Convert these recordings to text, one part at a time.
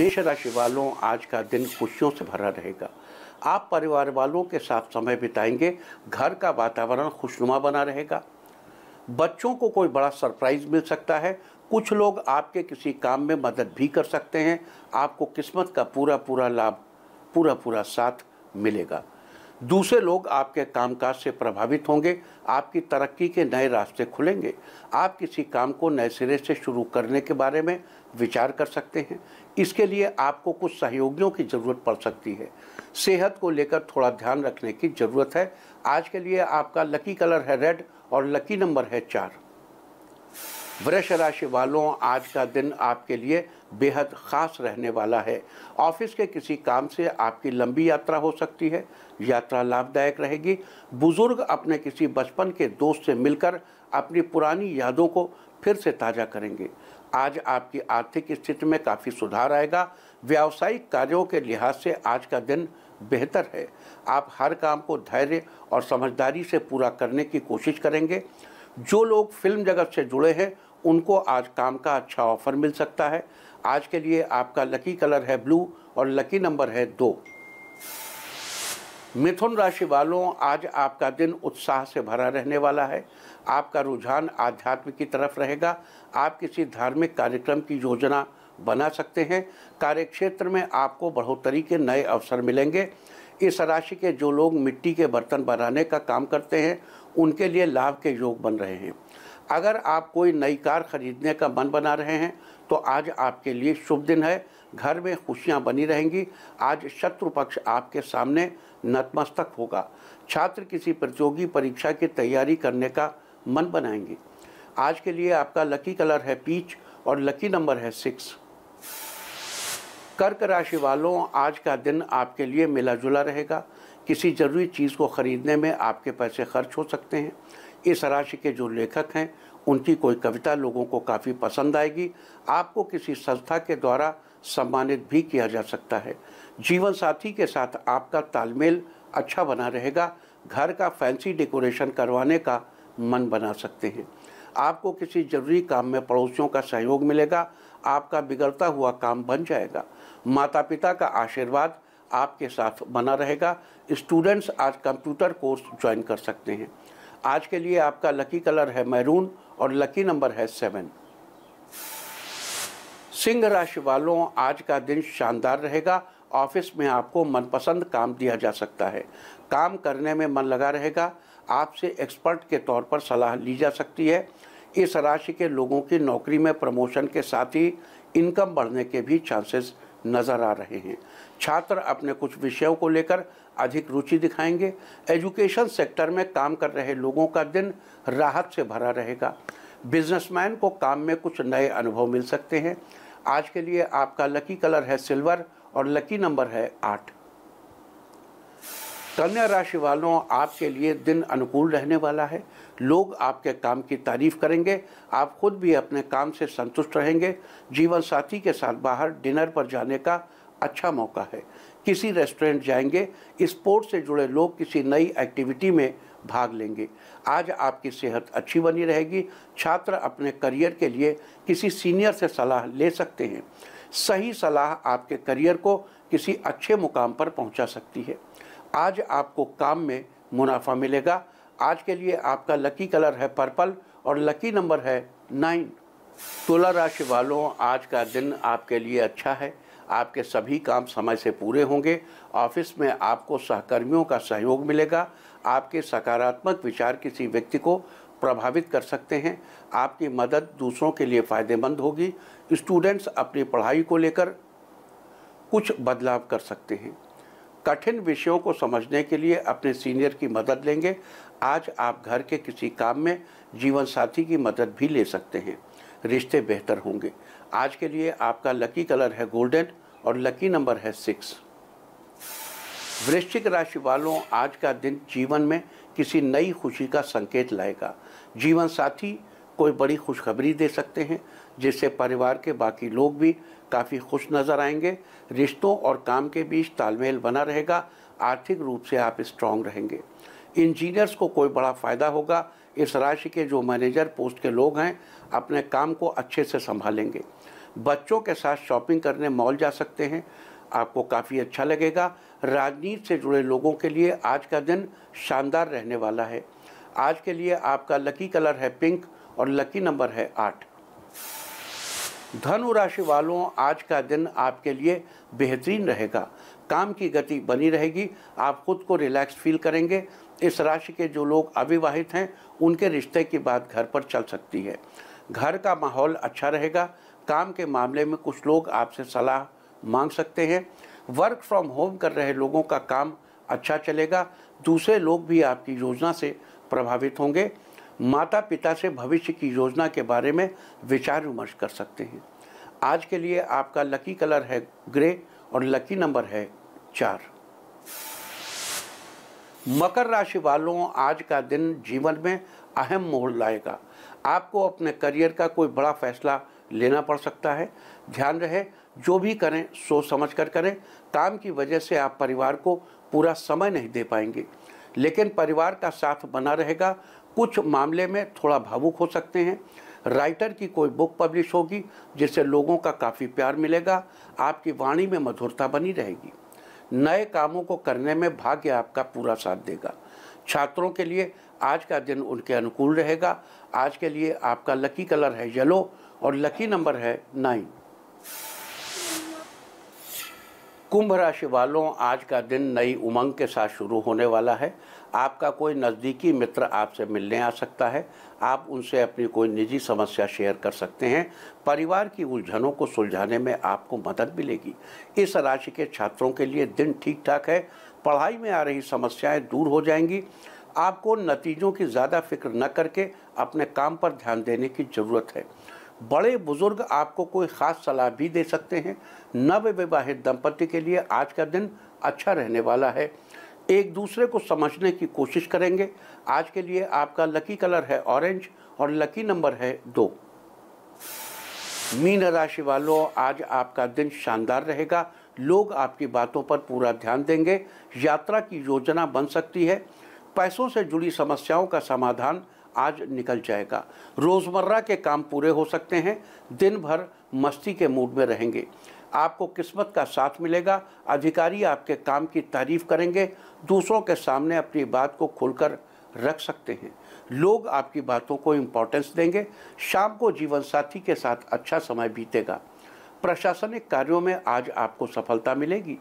मेष राशि वालों आज का दिन खुशियों से भरा रहेगा आप परिवार वालों के साथ समय बिताएंगे घर का वातावरण खुशनुमा बना रहेगा बच्चों को कोई बड़ा सरप्राइज मिल सकता है कुछ लोग आपके किसी काम में मदद भी कर सकते हैं आपको किस्मत का पूरा पूरा लाभ पूरा पूरा साथ मिलेगा दूसरे लोग आपके कामकाज से प्रभावित होंगे आपकी तरक्की के नए रास्ते खुलेंगे आप किसी काम को नए सिरे से शुरू करने के बारे में विचार कर सकते हैं इसके लिए आपको कुछ सहयोगियों की ज़रूरत पड़ सकती है सेहत को लेकर थोड़ा ध्यान रखने की ज़रूरत है आज के लिए आपका लकी कलर है रेड और लकी नंबर है चार वृष राशि वालों आज का दिन आपके लिए बेहद ख़ास रहने वाला है ऑफिस के किसी काम से आपकी लंबी यात्रा हो सकती है यात्रा लाभदायक रहेगी बुज़ुर्ग अपने किसी बचपन के दोस्त से मिलकर अपनी पुरानी यादों को फिर से ताज़ा करेंगे आज आपकी आर्थिक स्थिति में काफ़ी सुधार आएगा व्यावसायिक कार्यों के लिहाज से आज का दिन बेहतर है आप हर काम को धैर्य और समझदारी से पूरा करने की कोशिश करेंगे जो लोग फिल्म जगत से जुड़े हैं उनको आज काम का अच्छा ऑफर मिल सकता है आज के लिए आपका लकी कलर है ब्लू और लकी नंबर है दो मिथुन राशि वालों आज आपका दिन उत्साह से भरा रहने वाला है आपका रुझान आध्यात्म की तरफ रहेगा आप किसी धार्मिक कार्यक्रम की योजना बना सकते हैं कार्यक्षेत्र में आपको बढ़ोतरी के नए अवसर मिलेंगे इस राशि के जो लोग मिट्टी के बर्तन बनाने का काम करते हैं उनके लिए लाभ के योग बन रहे हैं अगर आप कोई नई कार खरीदने का मन बना रहे हैं तो आज आपके लिए शुभ दिन है घर में खुशियां बनी रहेंगी आज शत्रु पक्ष आपके सामने नतमस्तक होगा छात्र किसी प्रतियोगी परीक्षा की तैयारी करने का मन बनाएंगे आज के लिए आपका लकी कलर है पीच और लकी नंबर है सिक्स कर्क राशि वालों आज का दिन आपके लिए मिला जुला रहेगा किसी ज़रूरी चीज़ को ख़रीदने में आपके पैसे खर्च हो सकते हैं इस राशि के जो लेखक हैं उनकी कोई कविता लोगों को काफ़ी पसंद आएगी आपको किसी संस्था के द्वारा सम्मानित भी किया जा सकता है जीवन साथी के साथ आपका तालमेल अच्छा बना रहेगा घर का फैंसी डेकोरेशन करवाने का मन बना सकते हैं आपको किसी जरूरी काम में पड़ोसियों का सहयोग मिलेगा आपका बिगड़ता हुआ काम बन जाएगा माता पिता का आशीर्वाद आपके साथ बना रहेगा स्टूडेंट्स आज कंप्यूटर कोर्स ज्वाइन कर सकते हैं आज के लिए आपका लकी कलर है मैरून और लकी नंबर है सेवन सिंह राशि वालों आज का दिन शानदार रहेगा ऑफिस में आपको मनपसंद काम दिया जा सकता है काम करने में मन लगा रहेगा आपसे एक्सपर्ट के तौर पर सलाह ली जा सकती है इस राशि के लोगों की नौकरी में प्रमोशन के साथ ही इनकम बढ़ने के भी चांसेस नज़र आ रहे हैं छात्र अपने कुछ विषयों को लेकर अधिक रुचि दिखाएंगे एजुकेशन सेक्टर में काम कर रहे लोगों का दिन राहत से भरा रहेगा बिजनेसमैन को काम में कुछ नए अनुभव मिल सकते हैं आज के लिए आपका लकी कलर है सिल्वर और लकी नंबर है आठ कन्या राशि वालों आपके लिए दिन अनुकूल रहने वाला है लोग आपके काम की तारीफ करेंगे आप खुद भी अपने काम से संतुष्ट रहेंगे जीवन साथी के साथ बाहर डिनर पर जाने का अच्छा मौका है किसी रेस्टोरेंट जाएंगे स्पोर्ट्स से जुड़े लोग किसी नई एक्टिविटी में भाग लेंगे आज आपकी सेहत अच्छी बनी रहेगी छात्र अपने करियर के लिए किसी सीनियर से सलाह ले सकते हैं सही सलाह आपके करियर को किसी अच्छे मुकाम पर पहुंचा सकती है आज आपको काम में मुनाफा मिलेगा आज के लिए आपका लकी कलर है पर्पल और लकी नंबर है नाइन तुला राशि वालों आज का दिन आपके लिए अच्छा है आपके सभी काम समय से पूरे होंगे ऑफिस में आपको सहकर्मियों का सहयोग मिलेगा आपके सकारात्मक विचार किसी व्यक्ति को प्रभावित कर सकते हैं आपकी मदद दूसरों के लिए फ़ायदेमंद होगी स्टूडेंट्स अपनी पढ़ाई को लेकर कुछ बदलाव कर सकते हैं कठिन विषयों को समझने के लिए अपने सीनियर की मदद लेंगे आज आप घर के किसी काम में जीवन साथी की मदद भी ले सकते हैं रिश्ते बेहतर होंगे आज के लिए आपका लकी कलर है गोल्डन और लकी नंबर है सिक्स वृश्चिक राशि वालों आज का दिन जीवन में किसी नई खुशी का संकेत लाएगा जीवन साथी कोई बड़ी खुशखबरी दे सकते हैं जिससे परिवार के बाकी लोग भी काफ़ी खुश नज़र आएंगे रिश्तों और काम के बीच तालमेल बना रहेगा आर्थिक रूप से आप स्ट्रांग रहेंगे इंजीनियर्स को कोई बड़ा फ़ायदा होगा इस राशि के जो मैनेजर पोस्ट के लोग हैं अपने काम को अच्छे से संभालेंगे बच्चों के साथ शॉपिंग करने मॉल जा सकते हैं आपको काफ़ी अच्छा लगेगा राजनीति से जुड़े लोगों के लिए आज का दिन शानदार रहने वाला है आज के लिए आपका लकी कलर है पिंक और लकी नंबर है आठ धनु राशि वालों आज का दिन आपके लिए बेहतरीन रहेगा काम की गति बनी रहेगी आप खुद को रिलैक्स फील करेंगे इस राशि के जो लोग अविवाहित हैं उनके रिश्ते की बात घर पर चल सकती है घर का माहौल अच्छा रहेगा काम के मामले में कुछ लोग आपसे सलाह मांग सकते हैं वर्क फ्रॉम होम कर रहे लोगों का काम अच्छा चलेगा दूसरे लोग भी आपकी योजना से प्रभावित होंगे माता पिता से भविष्य की योजना के बारे में विचार विमर्श कर सकते हैं आज के लिए आपका लकी कलर है ग्रे और लकी नंबर है चार मकर राशि वालों आज का दिन जीवन में अहम मोड़ लाएगा आपको अपने करियर का कोई बड़ा फैसला लेना पड़ सकता है ध्यान रहे जो भी करें सोच समझ कर करें काम की वजह से आप परिवार को पूरा समय नहीं दे पाएंगे लेकिन परिवार का साथ बना रहेगा कुछ मामले में थोड़ा भावुक हो सकते हैं राइटर की कोई बुक पब्लिश होगी जिससे लोगों का काफ़ी प्यार मिलेगा आपकी वाणी में मधुरता बनी रहेगी नए कामों को करने में भाग्य आपका पूरा साथ देगा छात्रों के लिए आज का दिन उनके अनुकूल रहेगा आज के लिए आपका लकी कलर है येलो और लकी नंबर है नाइन कुंभ राशि वालों आज का दिन नई उमंग के साथ शुरू होने वाला है आपका कोई नज़दीकी मित्र आपसे मिलने आ सकता है आप उनसे अपनी कोई निजी समस्या शेयर कर सकते हैं परिवार की उलझनों को सुलझाने में आपको मदद मिलेगी इस राशि के छात्रों के लिए दिन ठीक ठाक है पढ़ाई में आ रही समस्याएं दूर हो जाएंगी आपको नतीजों की ज़्यादा फिक्र न करके अपने काम पर ध्यान देने की ज़रूरत है बड़े बुजुर्ग आपको कोई ख़ास सलाह भी दे सकते हैं नव विवाहित दंपति के लिए आज का दिन अच्छा रहने वाला है एक दूसरे को समझने की कोशिश करेंगे आज के लिए आपका लकी कलर है ऑरेंज और लकी नंबर है दो मीन राशि वालों आज आपका दिन शानदार रहेगा लोग आपकी बातों पर पूरा ध्यान देंगे यात्रा की योजना बन सकती है पैसों से जुड़ी समस्याओं का समाधान आज निकल जाएगा रोज़मर्रा के काम पूरे हो सकते हैं दिन भर मस्ती के मूड में रहेंगे आपको किस्मत का साथ मिलेगा अधिकारी आपके काम की तारीफ करेंगे दूसरों के सामने अपनी बात को खुलकर रख सकते हैं लोग आपकी बातों को इम्पोर्टेंस देंगे शाम को जीवन साथी के साथ अच्छा समय बीतेगा प्रशासनिक कार्यों में आज आपको सफलता मिलेगी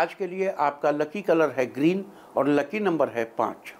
आज के लिए आपका लकी कलर है ग्रीन और लकी नंबर है पाँच